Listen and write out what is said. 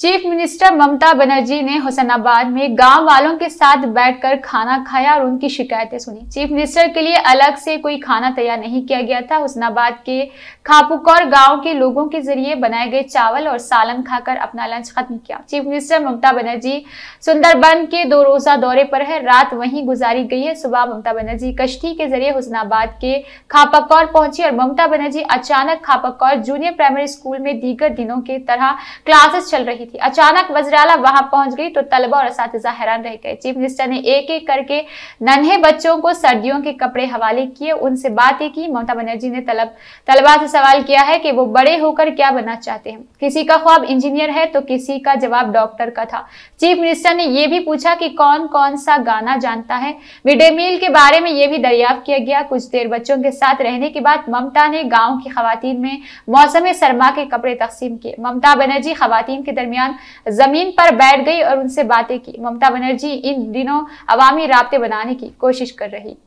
chief minister Mamata Banerjee ने हुसैनाबाद में गांव वालों के साथ बैठकर खाना खाया और उनकी शिकायतें सुनी चीफ मिनिस्टर के लिए अलग से कोई खाना तैयार नहीं किया गया था हुसैनाबाद के खापुकौर गांव के लोगों के जरिए बनाए गए चावल और सालन खाकर अपना लंच खत्म किया चीफ मिनिस्टर ममता बनर्जी सुंदरबन के दो रोजा दौरे पर है रात वहीं गुजारी गई है सुबह ममता बनर्जी कश्ती के जरिए हुसनाबाद के खापाकौर पहुंची और ममता बनर्जी अचानक खापाकौर जूनियर प्राइमरी स्कूल में दीगर दिनों की तरह क्लासेस चल रही थी अचानक वज्राला वहां पहुंच गई तो तलबा और इस हैरान रह गए चीफ मिनिस्टर ने एक एक करके नन्हे बच्चों को सर्दियों के कपड़े हवाले किए उनसे बातें की ममता बनर्जी ने तलब तलबा से सवाल किया है कि वो बड़े होकर क्या बनना चाहते हैं किसी का ख्वाब इंजीनियर है तो किसी का जवाब डॉक्टर का था चीफ मिनिस्टर ने यह भी पूछा कि कौन कौन सा गाना जानता है मिड डे मील के बारे में यह भी दरियाफ्त किया गया कुछ देर बच्चों के साथ रहने के बाद ममता ने गाँव की खातन में मौसम सरमा के कपड़े तकसीम किए ममता बनर्जी खातन के दरमियान दरमियान जमीन पर बैठ गई और उनसे बातें की ममता बनर्जी इन दिनों अवामी रबते बनाने की कोशिश कर रही